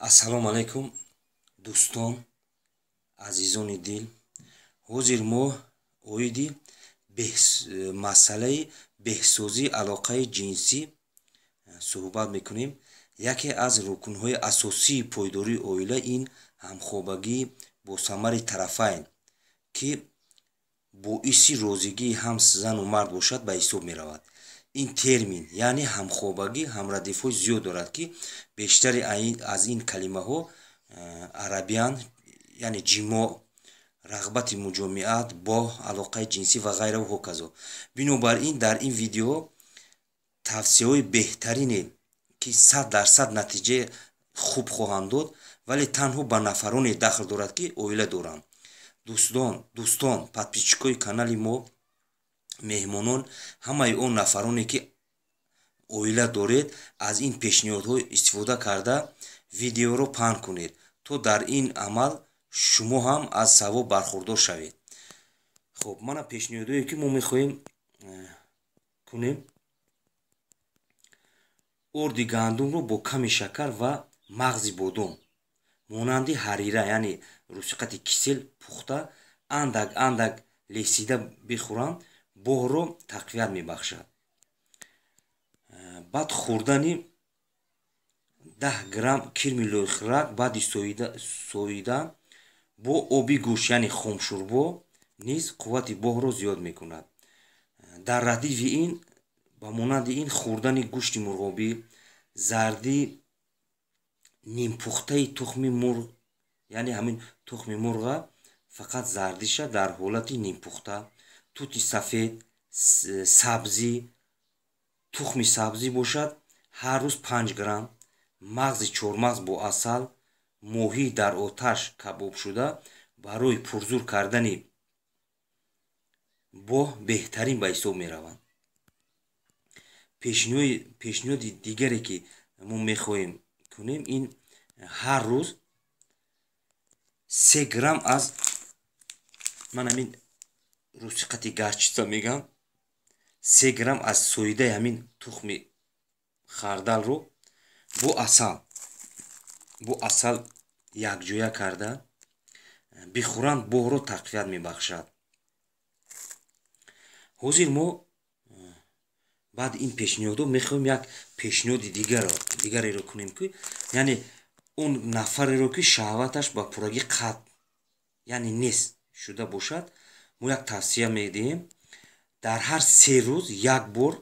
ассалому алайкум дӯстон азизони дил ҳозир мо оиди масъалаи беҳсозии алоқаи ҷинсӣ э, суҳбат мекунем яке аз рукунҳои асосии пойдории оила ин ҳамхобагии босамари тарафайн ки боиси розигии ҳам зану мард бошад ба ҳисоб меравад ин термин яъне ҳамхобагӣ ҳамрадифҳо зиёд дорад ки бештари аз ин калимаҳо э, арабиян яъне ҷимо рағбати муҷомиат бо алоқаи ҷинсӣ ва ғайра ҳоказо бинобар ин дар ин видео тавсеяҳои беҳтарине ки сад дарсад натиҷа хуб хоҳам дод вале танҳо ба нафароне дахл дорад ки оила доранд дӯстон дӯстон подписчикҳои канали мо меҳмонон ҳамаи он нафароне ки оила доред аз ин пешниҳодҳо истифода карда видеоро паҳн кунед то дар ин амал шумо ҳам аз савоб бархурдор шавед хуб мана пешниҳодое ки мо мехоҳем э, кунем орди гандумро бо ками шакар ва мағзи бодом монанди ҳарира яъне русиқати кисел пухта андак андак лесида бихӯранд боҳро тақвият мебахшад э, баъд хӯрдани даҳ грамм кирми лӯйхӯрак баъди соида бо оби гӯш яъне хомшӯрбо низ қуввати боҳро зиёд мекунад э, дар радиви ин ба монанди ин хӯрдани гӯшти мурғобӣ зарди нимпухтаи тухми мурғ яъне ҳамин тухми мурға фақат зардиша дар ҳолати нимпухта тути сафед сабзӣ тухми сабзӣ бошад ҳар рӯз 5 грам мағзи чормағз бо асал моҳӣ дар оташ кабобшуда барои пурзур кардани боҳ беҳтарин ба ҳисоб мераванд пешниҳоди дигаре ки мо мехоҳем кунем ин ҳар рӯз се грам аз ман амин русиқати гарчиса мегӯям се грам аз соидаи ҳамин тухми хардалро бо асал бо асал якҷоя карда бихӯранд боҳро тақвият мебахшад ҳозир мо баъд ин пешниҳодо мехоҳем як пешниҳоди дигареро кунем ки яъне он нафареро ки шаҳваташ ба пурагӣ қатъ яъне нес шуда бошад мо як тавсия медиҳем дар ҳар се рӯз як бор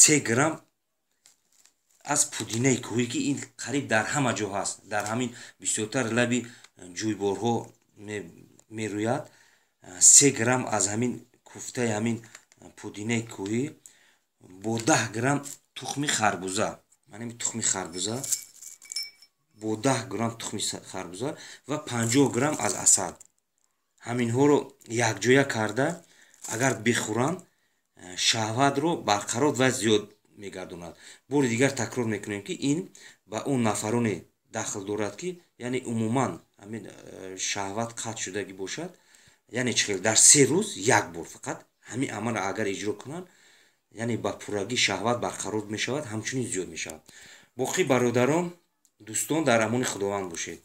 се грам аз пудинаи кӯҳӣ ки ин қариб дар ҳама ҷо ҳаст дар ҳамин бисёртар лаби ҷӯйборҳо мерӯяд се грам аз ҳамин куфтаи ҳамин пудинаи кӯҳӣ бо даҳ грам тухми харбуза ани тухми харбуза бо даҳ грам тухми харбуза ва панҷоҳ грам аз асад ҳаминҳоро якҷоя карда агар бихӯранд э, шаҳватро барқарор ва зиёд мегардонад бори дигар такрор мекунем ки ин ба он нафароне дахл дорад ки яъне умуман ҳамин э, шаҳват қатъ шудагӣ бошад яъне чӣ хел дар се рӯз як бор фақат ҳамин амалро агар иҷро кунанд яъне ба пуррагӣ шаҳват барқарор мешавад ҳамчунин зиёд мешавад боқӣ бародарон дӯстон дар амони худованд бошед